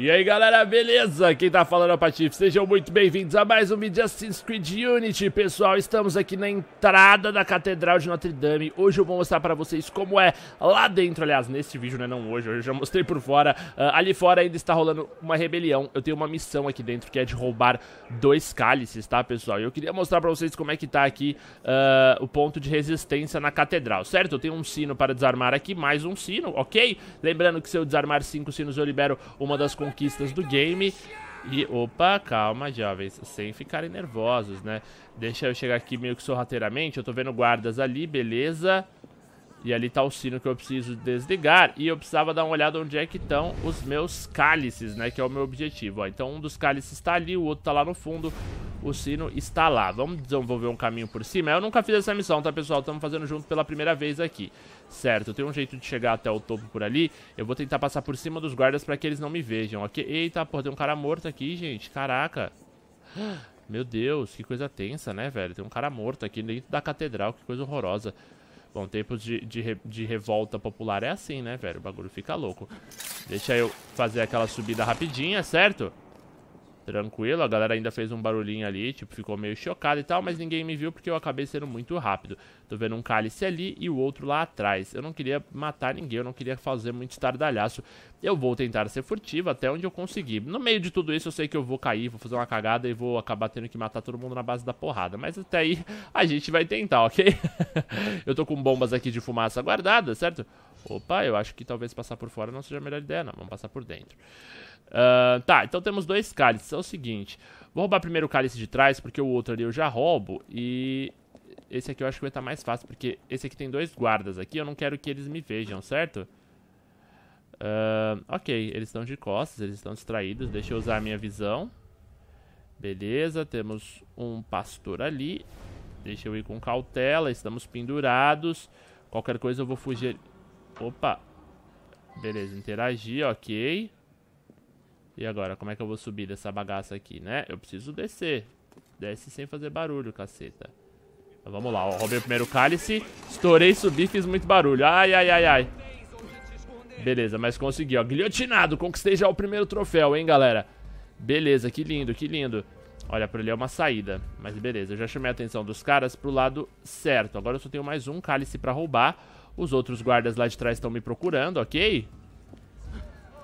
E aí galera, beleza? Quem tá falando é o Patife, sejam muito bem-vindos a mais um vídeo Assassin's Creed Unity Pessoal, estamos aqui na entrada da Catedral de Notre Dame Hoje eu vou mostrar pra vocês como é lá dentro, aliás, nesse vídeo, né, não hoje, eu já mostrei por fora uh, Ali fora ainda está rolando uma rebelião, eu tenho uma missão aqui dentro que é de roubar dois cálices, tá pessoal? E eu queria mostrar pra vocês como é que tá aqui uh, o ponto de resistência na Catedral, certo? Eu tenho um sino para desarmar aqui, mais um sino, ok? Lembrando que se eu desarmar cinco sinos eu libero uma das conquistas do game. E opa, calma, jovens, sem ficarem nervosos, né? Deixa eu chegar aqui meio que sorrateiramente. Eu tô vendo guardas ali, beleza. E ali tá o sino que eu preciso desligar. E eu precisava dar uma olhada onde é que estão os meus cálices, né? Que é o meu objetivo, ó. Então um dos cálices tá ali, o outro tá lá no fundo o sino está lá. Vamos desenvolver um caminho por cima? Eu nunca fiz essa missão, tá, pessoal? Estamos fazendo junto pela primeira vez aqui. Certo, tem um jeito de chegar até o topo por ali. Eu vou tentar passar por cima dos guardas para que eles não me vejam, ok? Eita, pô, tem um cara morto aqui, gente. Caraca. Meu Deus, que coisa tensa, né, velho? Tem um cara morto aqui dentro da catedral, que coisa horrorosa. Bom, tempos de, de, de, revolta popular é assim, né, velho? O bagulho fica louco. Deixa eu fazer aquela subida rapidinha, certo? Certo tranquilo. A galera ainda fez um barulhinho ali, tipo, ficou meio chocada e tal, mas ninguém me viu porque eu acabei sendo muito rápido. Tô vendo um cálice ali e o outro lá atrás. Eu não queria matar ninguém, eu não queria fazer muito estardalhaço. Eu vou tentar ser furtivo até onde eu conseguir. No meio de tudo isso, eu sei que eu vou cair, vou fazer uma cagada e vou acabar tendo que matar todo mundo na base da porrada. Mas até aí, a gente vai tentar, ok? eu tô com bombas aqui de fumaça guardadas, certo? Opa, eu acho que talvez passar por fora não seja a melhor ideia, não. Vamos passar por dentro. Uh, tá, então temos dois cálices. É o seguinte, vou roubar primeiro o cálice de trás, porque o outro ali eu já roubo. E esse aqui eu acho que vai estar mais fácil, porque esse aqui tem dois guardas aqui. Eu não quero que eles me vejam, certo? Uh, ok, eles estão de costas, eles estão distraídos. Deixa eu usar a minha visão. Beleza, temos um pastor ali. Deixa eu ir com cautela, estamos pendurados. Qualquer coisa eu vou fugir... Opa. Beleza, interagir, ok. E agora, como é que eu vou subir dessa bagaça aqui, né? Eu preciso descer. Desce sem fazer barulho, caceta. Então, vamos lá, ó. Roubei o primeiro cálice. Estourei, subi, fiz muito barulho. Ai, ai, ai, ai. Beleza, mas consegui, ó. Guilhotinado, conquistei já o primeiro troféu, hein, galera. Beleza, que lindo, que lindo. Olha, por ali é uma saída. Mas beleza, eu já chamei a atenção dos caras pro lado certo. Agora eu só tenho mais um cálice pra roubar. Os outros guardas lá de trás estão me procurando, ok?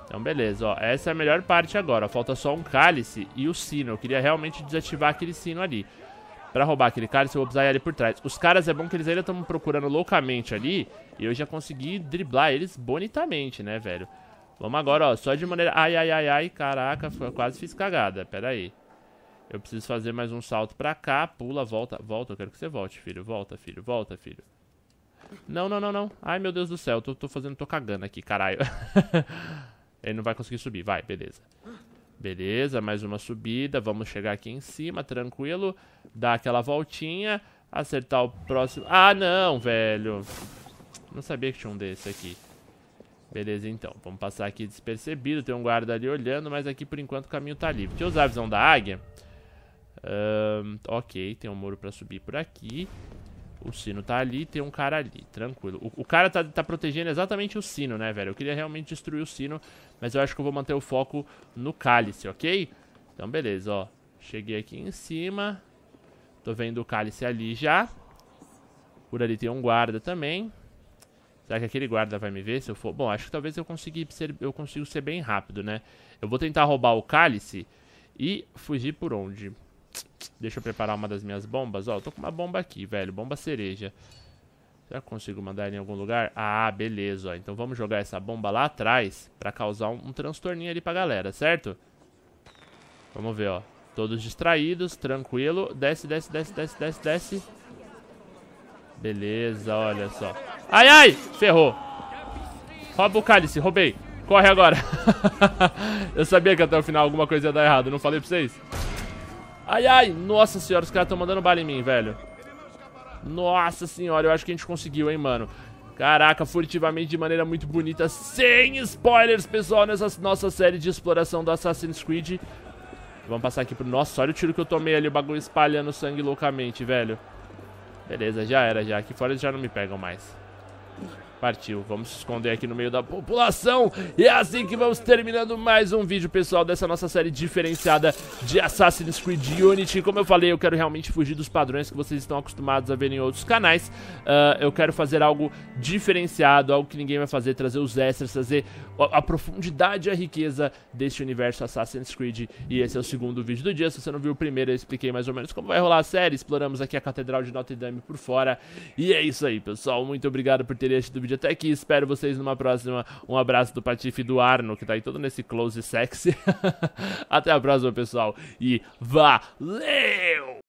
Então, beleza, ó. Essa é a melhor parte agora, ó. Falta só um cálice e o sino. Eu queria realmente desativar aquele sino ali. Pra roubar aquele cálice, eu vou precisar ir ali por trás. Os caras, é bom que eles ainda estão me procurando loucamente ali. E eu já consegui driblar eles bonitamente, né, velho? Vamos agora, ó. Só de maneira... Ai, ai, ai, ai. Caraca, foi... quase fiz cagada. Pera aí. Eu preciso fazer mais um salto pra cá. Pula, volta, volta. Eu quero que você volte, filho. Volta, filho. Volta, filho. Não, não, não, não. Ai, meu Deus do céu. Tô, tô fazendo... Tô cagando aqui, caralho. Ele não vai conseguir subir. Vai, beleza. Beleza, mais uma subida. Vamos chegar aqui em cima, tranquilo. Dar aquela voltinha. Acertar o próximo... Ah, não, velho. Não sabia que tinha um desse aqui. Beleza, então. Vamos passar aqui despercebido. Tem um guarda ali olhando, mas aqui, por enquanto, o caminho tá livre. Deixa eu usar a visão da águia. Um, ok, tem um muro pra subir por aqui o sino tá ali, tem um cara ali, tranquilo. O, o cara tá, tá, protegendo exatamente o sino, né, velho? Eu queria realmente destruir o sino, mas eu acho que eu vou manter o foco no cálice, ok? Então, beleza, ó. Cheguei aqui em cima. Tô vendo o cálice ali já. Por ali tem um guarda também. Será que aquele guarda vai me ver se eu for? Bom, acho que talvez eu consiga ser, eu consigo ser bem rápido, né? Eu vou tentar roubar o cálice e fugir por onde? Deixa eu preparar uma das minhas bombas. Ó, eu tô com uma bomba aqui, velho. Bomba cereja. Será que eu consigo mandar em algum lugar? Ah, beleza, ó. Então vamos jogar essa bomba lá atrás pra causar um, um transtorninho ali pra galera, certo? Vamos ver, ó. Todos distraídos, tranquilo. Desce, desce, desce, desce, desce, desce. Beleza, olha só. Ai, ai! Ferrou. Rouba o cálice, roubei. Corre agora. eu sabia que até o final alguma coisa ia dar errado, não falei pra vocês? Ai, ai, nossa senhora, os caras estão mandando bala em mim, velho Nossa senhora, eu acho que a gente conseguiu, hein, mano Caraca, furtivamente de maneira muito bonita Sem spoilers, pessoal, nessa nossa série de exploração do Assassin's Creed Vamos passar aqui pro... Nossa, olha o tiro que eu tomei ali, o bagulho espalhando sangue loucamente, velho Beleza, já era já, aqui fora eles já não me pegam mais Partiu, vamos se esconder aqui no meio da população. E é assim que vamos terminando mais um vídeo, pessoal, dessa nossa série diferenciada de Assassin's Creed Unity. Como eu falei, eu quero realmente fugir dos padrões que vocês estão acostumados a ver em outros canais. Uh, eu quero fazer algo diferenciado, algo que ninguém vai fazer, trazer os extras, trazer a, a profundidade e a riqueza deste universo Assassin's Creed. E esse é o segundo vídeo do dia. Se você não viu o primeiro, eu expliquei mais ou menos como vai rolar a série. Exploramos aqui a Catedral de Notre Dame por fora. E é isso aí, pessoal. Muito obrigado por terem assistido o vídeo vídeo até aqui. Espero vocês numa próxima. Um abraço do Patife e do Arno, que tá aí todo nesse close sexy. até a próxima, pessoal. E valeu!